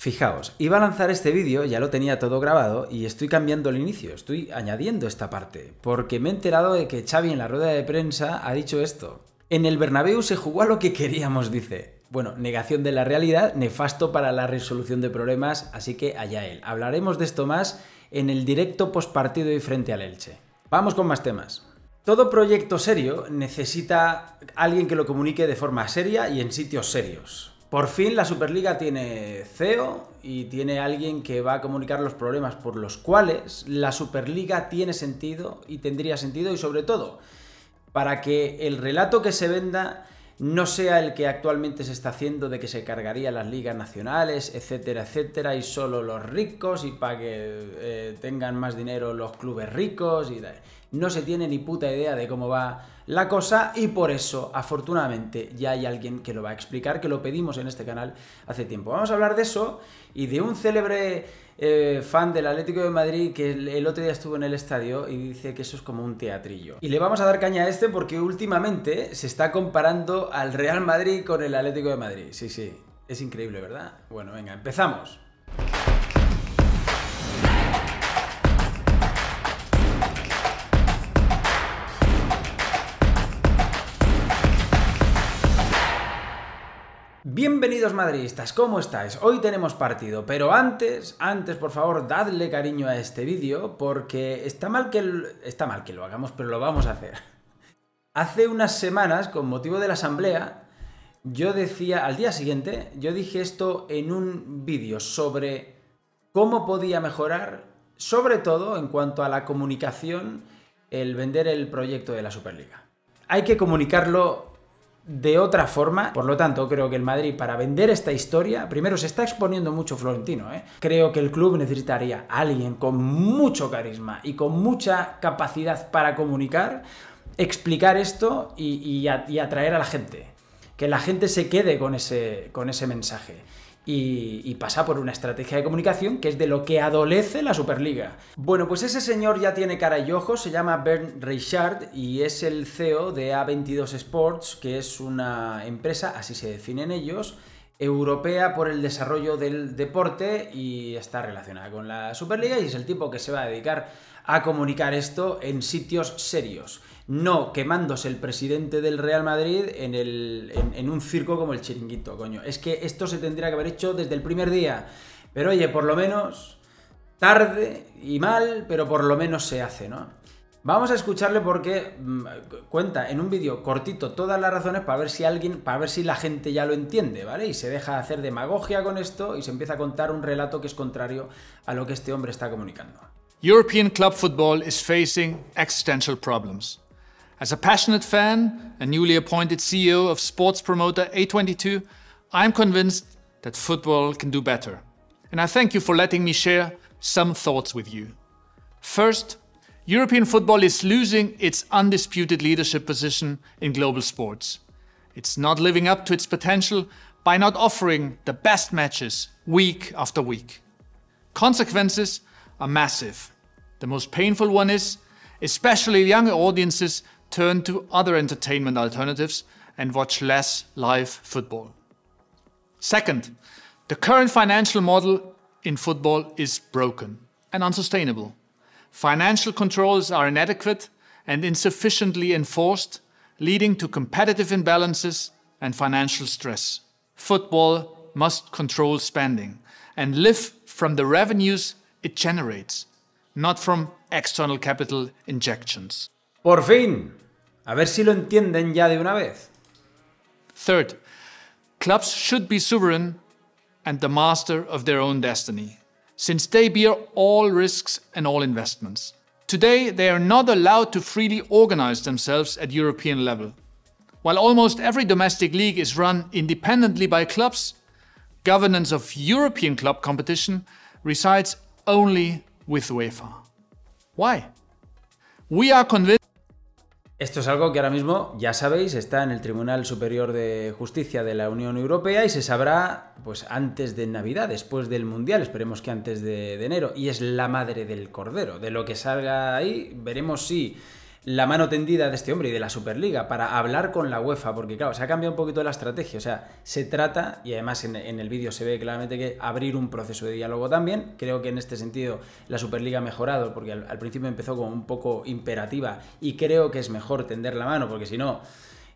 Fijaos, iba a lanzar este vídeo, ya lo tenía todo grabado y estoy cambiando el inicio, estoy añadiendo esta parte, porque me he enterado de que Xavi en la rueda de prensa ha dicho esto. En el Bernabéu se jugó a lo que queríamos, dice. Bueno, negación de la realidad, nefasto para la resolución de problemas, así que allá él. Hablaremos de esto más en el directo postpartido y frente al Elche. Vamos con más temas. Todo proyecto serio necesita alguien que lo comunique de forma seria y en sitios serios. Por fin la Superliga tiene CEO y tiene alguien que va a comunicar los problemas por los cuales la Superliga tiene sentido y tendría sentido y sobre todo para que el relato que se venda no sea el que actualmente se está haciendo de que se cargaría las ligas nacionales, etcétera, etcétera, y solo los ricos y para que eh, tengan más dinero los clubes ricos y no se tiene ni puta idea de cómo va la cosa y por eso, afortunadamente, ya hay alguien que lo va a explicar, que lo pedimos en este canal hace tiempo. Vamos a hablar de eso y de un célebre eh, fan del Atlético de Madrid que el, el, otro día estuvo en el estadio y dice que eso es como un teatrillo. Y le vamos a dar caña a este porque últimamente se está comparando al Real Madrid con el Atlético de Madrid. Sí, sí, es increíble, ¿verdad? Bueno, venga, empezamos. Bienvenidos madridistas, ¿cómo estáis? Hoy tenemos partido, pero antes, antes por favor, dadle cariño a este vídeo porque está mal que está mal que lo hagamos, pero lo vamos a hacer. Hace unas semanas, con motivo de la asamblea, yo decía, al día siguiente, yo dije esto en un vídeo sobre cómo podía mejorar, sobre todo en cuanto a la comunicación, el vender el proyecto de la Superliga. Hay que comunicarlo de otra forma. Por lo tanto, creo que el Madrid para vender esta historia, primero se está exponiendo mucho Florentino. ¿eh? Creo que el club necesitaría a alguien con mucho carisma y con mucha capacidad para comunicar, explicar esto y, atraer a la gente. Que la gente se quede con ese mensaje y, pasa por una estrategia de comunicación que es de lo que adolece la Superliga. Bueno, pues ese señor ya tiene cara y ojos, se llama Bernd Richard y es el CEO de A22 Sports, que es una empresa, así se definen ellos, europea por el desarrollo del deporte y está relacionada con la Superliga y es el tipo que se va a dedicar a comunicar esto en sitios serios no quemándose el presidente del Real Madrid en, un circo como el chiringuito, coño. Es que esto se tendría que haber hecho desde el primer día. Pero oye, por lo menos tarde y mal, pero por lo menos se hace, ¿no? Vamos a escucharle porque mm, cuenta en un vídeo cortito todas las razones para ver si alguien, para ver si la gente ya lo entiende, ¿vale? Y se deja hacer demagogia con esto y se empieza a contar un relato que es contrario a lo que este hombre está comunicando. European club football is facing existential problems. As a passionate fan and newly appointed CEO of sports promoter A22, I'm convinced that football can do better. And I thank you for letting me share some thoughts with you. First, European football is losing its undisputed leadership position in global sports. It's not living up to its potential by not offering the best matches week after week. Consequences are massive. The most painful one is, especially younger audiences turn to other entertainment alternatives and watch less live football. Second, the current financial model in football is broken and unsustainable. Financial controls are inadequate and insufficiently enforced, leading to competitive imbalances and financial stress. Football must control spending and live from the revenues it generates, not from external capital injections. Por fin. A ver si lo entienden ya de una vez. Third, clubs should be sovereign and the master of their own destiny, since they bear all risks and all investments. Today, they are not allowed to freely organize themselves at European level. While almost every domestic league is run independently by clubs, governance of European club competition resides only with UEFA. Why? We are convinced Esto es algo que ahora mismo, ya sabéis, está en el Tribunal Superior de Justicia de la Unión Europea y se sabrá pues antes de Navidad, después del Mundial, esperemos que antes de, de enero, y es la madre del cordero. De lo que salga ahí, veremos si la mano tendida de este hombre y de la Superliga para hablar con la UEFA, porque claro, se ha cambiado un poquito la estrategia, o sea, se trata, y además en, el vídeo se ve claramente que abrir un proceso de diálogo también, creo que en este sentido la Superliga ha mejorado, porque al, principio empezó como un poco imperativa y creo que es mejor tender la mano, porque si no...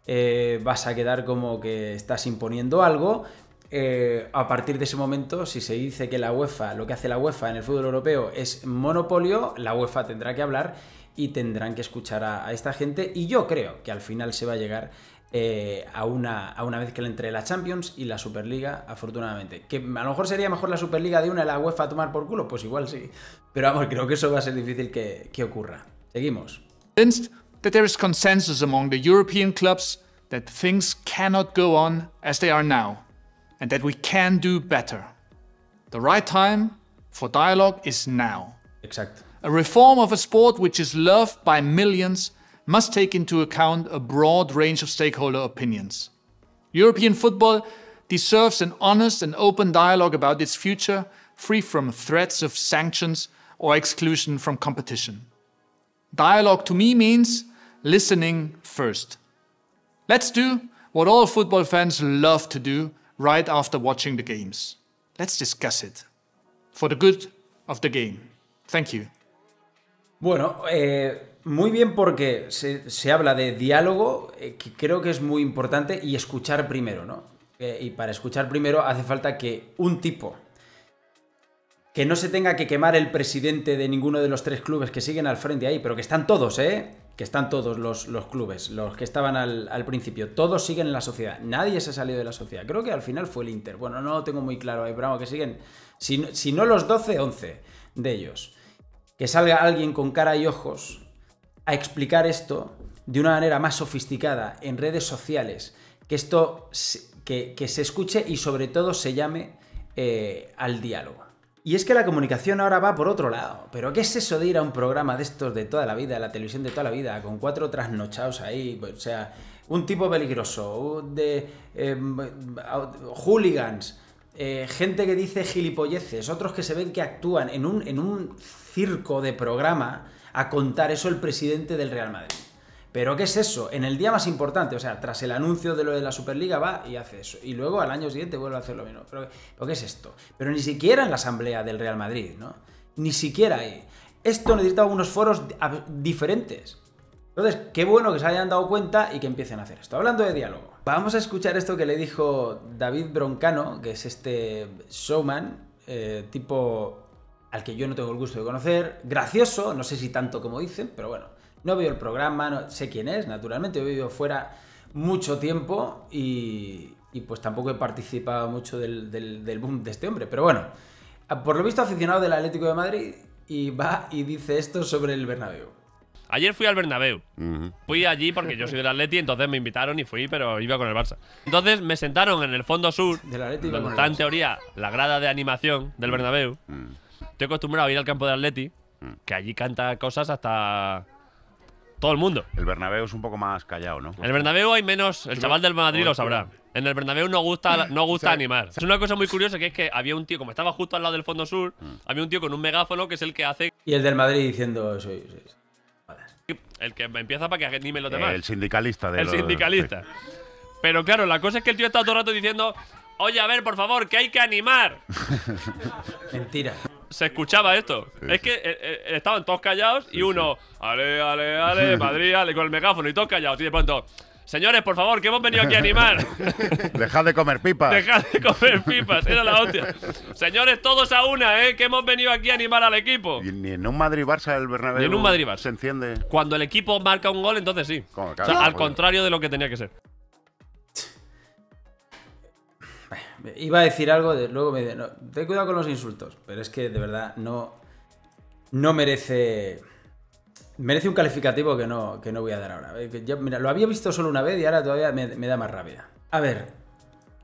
Eh, vas a quedar como que estás imponiendo algo, eh, a partir de ese momento, si se dice que la UEFA, lo que hace la UEFA en el fútbol europeo es monopolio, la UEFA tendrá que hablar y tendrán que escuchar a, esta gente y yo creo que al final se va a llegar eh, a, una, a una mezcla entre la Champions y la Superliga, afortunadamente. Que a lo mejor sería mejor la Superliga de una y la UEFA tomar por culo, pues igual sí. Pero vamos, creo que eso va a ser difícil que, ocurra. Seguimos. consensus among the European clubs that things cannot go on they are now we can do better. The time is now. Exacto. A reform of a sport which is loved by millions must take into account a broad range of stakeholder opinions. European football deserves an honest and open dialogue about its future, free from threats of sanctions or exclusion from competition. Dialogue to me means listening first. Let's do what all football fans love to do right after watching the games. Let's discuss it for the good of the game. Thank you. Bueno, eh, muy bien porque se, habla de diálogo, eh, que creo que es muy importante, y escuchar primero, ¿no? Eh, y para escuchar primero hace falta que un tipo que no se tenga que quemar el presidente de ninguno de los tres clubes que siguen al frente ahí, pero que están todos, ¿eh? Que están todos los, clubes, los que estaban al, principio, todos siguen en la sociedad, nadie se ha salido de la sociedad. Creo que al final fue el Inter, bueno, no lo tengo muy claro ahí, pero vamos, que siguen, si, si no los 12, 11 de ellos que salga alguien con cara y ojos a explicar esto de una manera más sofisticada en redes sociales, que esto que, se escuche y sobre todo se llame eh, al diálogo. Y es que la comunicación ahora va por otro lado. Pero ¿qué es eso de ir a un programa de estos de toda la vida, la televisión de toda la vida, con cuatro trasnochados ahí? Pues, o sea, un tipo peligroso, de em, hooligans, eh, gente que dice gilipolleces, otros que se ven que actúan en un, circo de programa a contar eso el presidente del Real Madrid. Pero ¿qué es eso? En el día más importante, o sea, tras el anuncio de lo de la Superliga va y hace eso. Y luego al año siguiente vuelve a hacer lo mismo. ¿Pero, qué es esto? Pero ni siquiera en la asamblea del Real Madrid, ¿no? Ni siquiera ahí. Esto necesita unos foros diferentes. Entonces, qué bueno que se hayan dado cuenta y que empiecen a hacer esto. Hablando de diálogo, vamos a escuchar esto que le dijo David Broncano, que es este showman, eh, tipo al que yo no tengo el gusto de conocer, gracioso, no sé si tanto como dicen, pero bueno, no veo el programa, no sé quién es, naturalmente, he vivido fuera mucho tiempo y, pues tampoco he participado mucho del, del, boom de este hombre. Pero bueno, por lo visto aficionado del Atlético de Madrid y va y dice esto sobre el Bernabéu. Ayer fui al Bernabéu. Fui allí porque yo soy del Atleti, entonces me invitaron y fui, pero iba con el Barça. Entonces me sentaron en el fondo sur, del Atleti en teoría la grada de animación del Bernabéu. Estoy acostumbrado a ir al campo del Atleti, que allí canta cosas hasta todo el mundo. El Bernabéu es un poco más callado, ¿no? En el Bernabéu hay menos, el chaval del Madrid lo sabrá. En el Bernabéu no gusta, no gusta animar. Es una cosa muy curiosa que es que había un tío, como estaba justo al lado del fondo sur, mm. había un tío con un megáfono que es el que hace... Y el del Madrid diciendo el que empieza para que anime los demás. El sindicalista de El sindicalista. Pero claro, la cosa es que el tío está todo el rato diciendo, oye, a ver, por favor, que hay que animar. Mentira. Se escuchaba esto. es que eh, eh, estaban todos callados y uno, ale, ale, ale, Madrid, ale, con el megáfono y todos callados. Y de pronto, Señores, por favor, que hemos venido aquí a animar. Dejad de comer pipas. Dejad de comer pipas, era la hostia. Señores, todos a una, ¿eh? Que hemos venido aquí a animar al equipo. Y ni en un Madrid-Barça el Bernabéu. Se enciende. Cuando el equipo marca un gol, entonces sí. al contrario de lo que tenía que ser. Iba a decir algo, de, luego me dice, ten cuidado con los insultos, pero es que de verdad no, no merece merece un calificativo que no, que no voy a dar ahora. Eh, lo había visto solo una vez y ahora todavía me, da más rabia. A ver,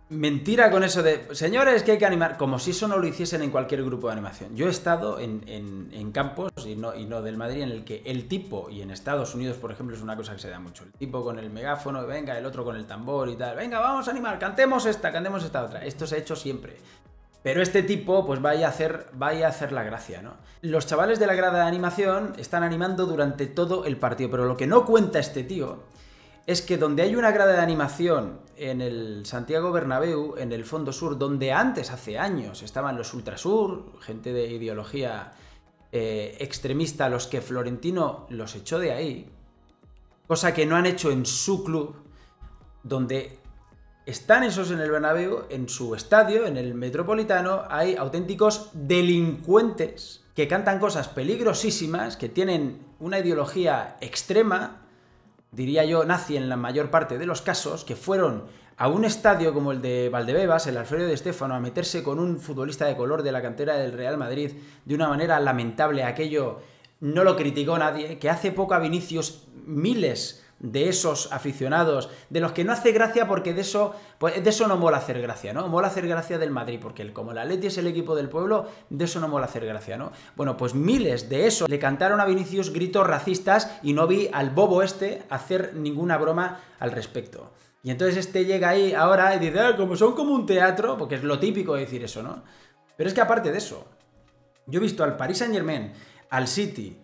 mentira con eso de, señores, que hay que animar, como si eso no lo hiciesen en cualquier grupo de animación. Yo he estado en, campos, y y no, del Madrid, en el que el tipo, y en Estados Unidos, por ejemplo, es una cosa que se da mucho, el tipo con el megáfono, venga, el otro con el tambor y tal, venga, vamos a animar, cantemos esta, cantemos esta otra. Esto se ha hecho siempre. Pero este tipo, pues vaya a hacer, a hacer la gracia, ¿no? Los chavales de la grada de animación están animando durante todo el partido, pero lo que no cuenta este tío es que donde hay una grada de animación en el Santiago Bernabéu, en el fondo sur, donde antes, hace años, estaban los ultrasur, gente de ideología eh, extremista, los que Florentino los echó de ahí, cosa que no han hecho en su club, donde están esos en el Bernabéu, en su estadio, en el Metropolitano, hay auténticos delincuentes que cantan cosas peligrosísimas, que tienen una ideología extrema, diría yo, nazi en la mayor parte de los casos, que fueron a un estadio como el de Valdebebas, el Alfredo de Estéfano, a meterse con un futbolista de color de la cantera del Real Madrid de una manera lamentable. Aquello no lo criticó nadie, que hace poco a Vinicius miles de esos aficionados, de los que no hace gracia porque de eso, pues de eso no mola hacer gracia, ¿no? Mola hacer gracia del Madrid, porque el, como el Atleti es el equipo del pueblo, de eso no mola hacer gracia, ¿no? Bueno, pues miles de esos le cantaron a Vinicius gritos racistas y no vi al bobo este hacer ninguna broma al respecto. Y entonces este llega ahí ahora y dice, ah, como son como un teatro, porque es lo típico de decir eso, ¿no? Pero es que aparte de eso, yo he visto al Paris Saint Germain, al City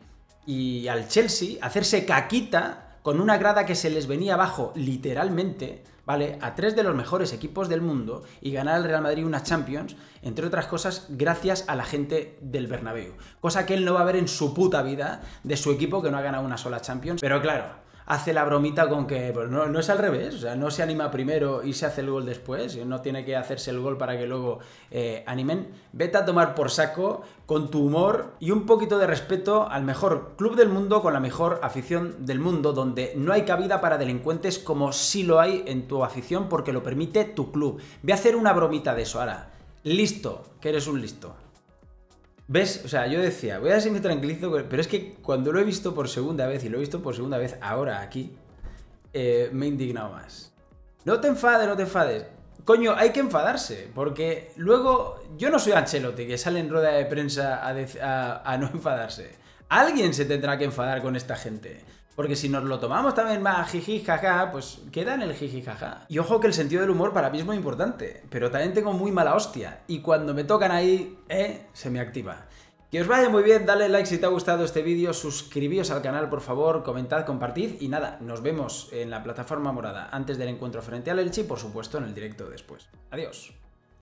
y al Chelsea hacerse caquita con una grada que se les venía abajo literalmente, ¿vale? A tres de los mejores equipos del mundo y ganar al Real Madrid una Champions, entre otras cosas, gracias a la gente del Bernabéu. Cosa que él no va a ver en su puta vida de su equipo que no ha ganado una sola Champions. Pero claro, hace la bromita con que pues no, es al revés, o sea, no se anima primero y se hace el gol después, no tiene que hacerse el gol para que luego eh, animen. Vete a tomar por saco con tu humor y un poquito de respeto al mejor club del mundo con la mejor afición del mundo, donde no hay cabida para delincuentes como sí lo hay en tu afición porque lo permite tu club. Ve a hacer una bromita de eso ahora. Listo, que eres un listo. ¿Ves? O sea, yo decía, voy a decirme tranquilizo, pero es que cuando lo he visto por segunda vez, y lo he visto por segunda vez ahora aquí, eh, me he indignado más. No te enfades, no te enfades. Coño, hay que enfadarse, porque luego yo no soy Ancelotti que sale en rueda de prensa a no enfadarse. Alguien se tendrá que enfadar con esta gente. Porque si nos lo tomamos también más jiji jaja, pues queda en el jiji jaja. Y ojo que el sentido del humor para mí es muy importante, pero también tengo muy mala hostia. Y cuando me tocan ahí, eh, se me activa. Que os vaya muy bien, dale like si te ha gustado este vídeo, suscribíos al canal por favor, comentad, compartid y nada, nos vemos en la plataforma morada antes del encuentro frente al Elchi y por supuesto en el directo después. Adiós.